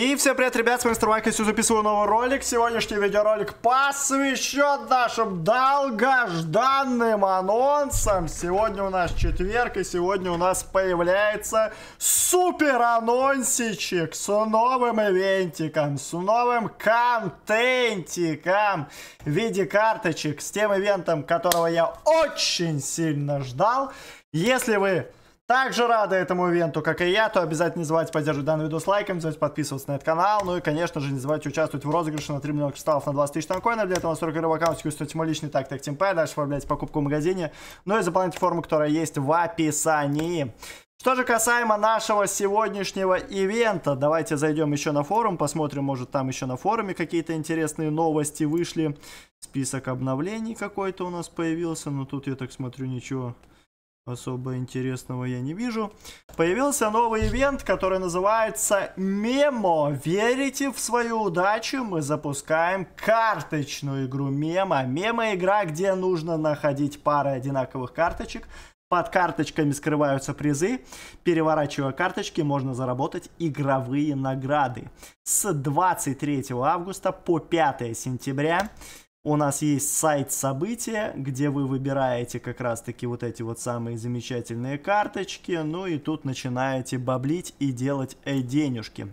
И всем привет, ребят, с вами Мистер Майк, я записываю новый ролик. Сегодняшний видеоролик посвящен нашим долгожданным анонсам. Сегодня у нас четверг, и сегодня у нас появляется супер анонсичек с новым ивентиком, с новым контентиком в виде карточек, с тем ивентом, которого я очень сильно ждал. Если вы также рады этому ивенту, как и я, то обязательно не забывайте поддерживать данный видос лайком, не забывайте подписываться на этот канал, ну и, конечно же, не забывайте участвовать в розыгрыше на 3 миллиона кристаллов на 20 тысяч танкоинов, для этого настройка рыба аккаунт, кстати, мой личный так, так, темпай, дальше оформляйте покупку в магазине, ну и заполняйте форму, которая есть в описании. Что же касаемо нашего сегодняшнего ивента, давайте зайдем еще на форум, посмотрим, может там еще на форуме какие-то интересные новости вышли. Список обновлений какой-то у нас появился, но тут я так смотрю ничего особо интересного я не вижу. Появился новый ивент, который называется Мемо. Верите в свою удачу? Мы запускаем карточную игру Мемо. Мемо игра, где нужно находить пары одинаковых карточек. Под карточками скрываются призы. Переворачивая карточки, можно заработать игровые награды. С 23 августа по 5 сентября у нас есть сайт события, где вы выбираете как раз-таки вот эти вот самые замечательные карточки, ну и тут начинаете баблить и делать э, денежки.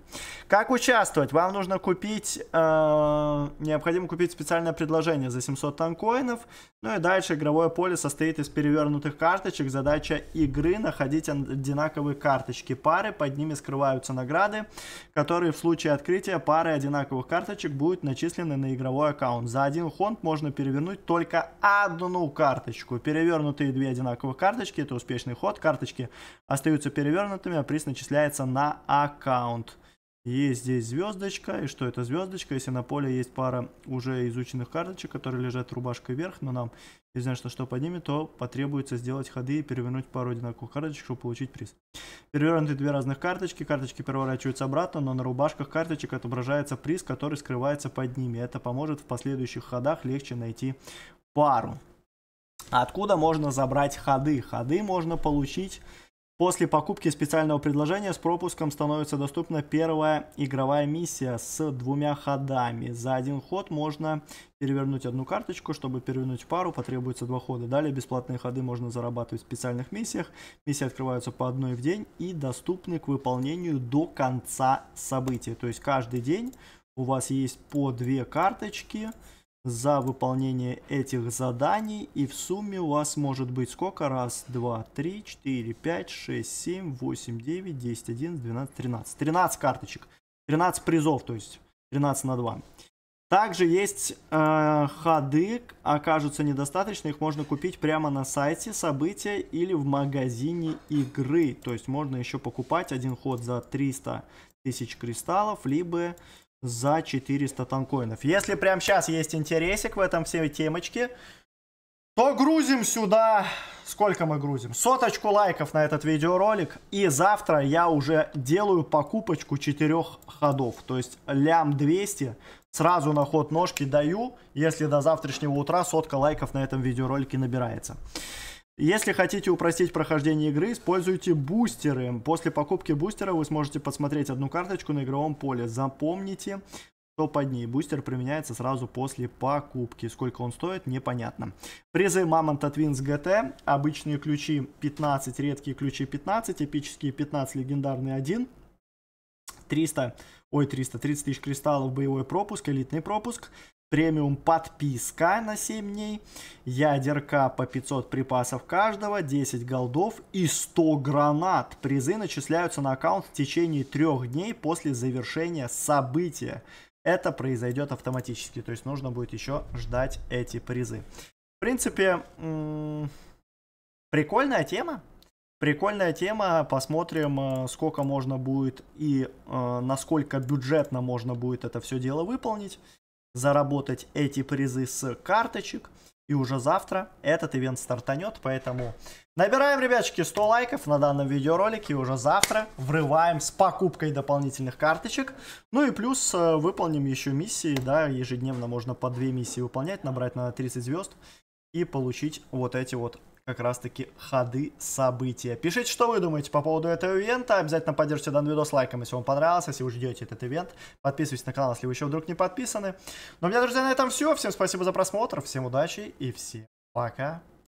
Как участвовать? Вам нужно купить, э, необходимо купить специальное предложение за 700 танкоинов, ну и дальше игровое поле состоит из перевернутых карточек, задача игры находить одинаковые карточки пары, под ними скрываются награды, которые в случае открытия пары одинаковых карточек будут начислены на игровой аккаунт. За один Hunt можно перевернуть только одну карточку. Перевернутые две одинаковых карточки, это успешный ход. Карточки остаются перевернутыми, а приз начисляется на аккаунт. Есть здесь звездочка, и что это звездочка, если на поле есть пара уже изученных карточек, которые лежат рубашкой вверх, но нам известно, что под ними, то потребуется сделать ходы и перевернуть пару одинаковых карточек, чтобы получить приз. Перевернуты две разных карточки, карточки переворачиваются обратно, но на рубашках карточек отображается приз, который скрывается под ними. Это поможет в последующих ходах легче найти пару. Откуда можно забрать ходы? Ходы можно получить После покупки специального предложения с пропуском становится доступна первая игровая миссия с двумя ходами. За один ход можно перевернуть одну карточку, чтобы перевернуть пару, потребуется два хода. Далее бесплатные ходы можно зарабатывать в специальных миссиях. Миссии открываются по одной в день и доступны к выполнению до конца события. То есть каждый день у вас есть по две карточки, за выполнение этих заданий. И в сумме у вас может быть сколько? Раз, два, три, четыре, пять, шесть, семь, восемь, девять, десять, одиннадцать, двенадцать, тринадцать. Тринадцать карточек. Тринадцать призов, то есть 13 на 2. Также есть э, ходы, окажутся недостаточно, их можно купить прямо на сайте события или в магазине игры. То есть можно еще покупать один ход за 300 тысяч кристаллов, либо за 400 танкоинов. Если прямо сейчас есть интересик в этом всей темочке, то грузим сюда... Сколько мы грузим? Соточку лайков на этот видеоролик. И завтра я уже делаю покупочку четырех ходов. То есть лям 200 сразу на ход ножки даю, если до завтрашнего утра сотка лайков на этом видеоролике набирается. Если хотите упростить прохождение игры, используйте бустеры. После покупки бустера вы сможете посмотреть одну карточку на игровом поле. Запомните, что под ней. Бустер применяется сразу после покупки. Сколько он стоит, непонятно. Призы Мамонта Твинс ГТ. Обычные ключи 15, редкие ключи 15, эпические 15, легендарный 1. 300, ой, 300, 30 тысяч кристаллов, боевой пропуск, элитный пропуск премиум подписка на 7 дней, ядерка по 500 припасов каждого, 10 голдов и 100 гранат. Призы начисляются на аккаунт в течение трех дней после завершения события. Это произойдет автоматически, то есть нужно будет еще ждать эти призы. В принципе, прикольная тема, Прикольная тема, посмотрим, э, сколько можно будет и э, насколько бюджетно можно будет это все дело выполнить заработать эти призы с карточек. И уже завтра этот ивент стартанет, поэтому набираем, ребяточки, 100 лайков на данном видеоролике. И уже завтра врываем с покупкой дополнительных карточек. Ну и плюс э, выполним еще миссии, да, ежедневно можно по 2 миссии выполнять, набрать на 30 звезд и получить вот эти вот как раз-таки ходы события. Пишите, что вы думаете по поводу этого ивента. Обязательно поддержите данный видос лайком, если вам понравился, если вы ждете этот ивент. Подписывайтесь на канал, если вы еще вдруг не подписаны. Ну, у меня, друзья, на этом все. Всем спасибо за просмотр, всем удачи и всем пока.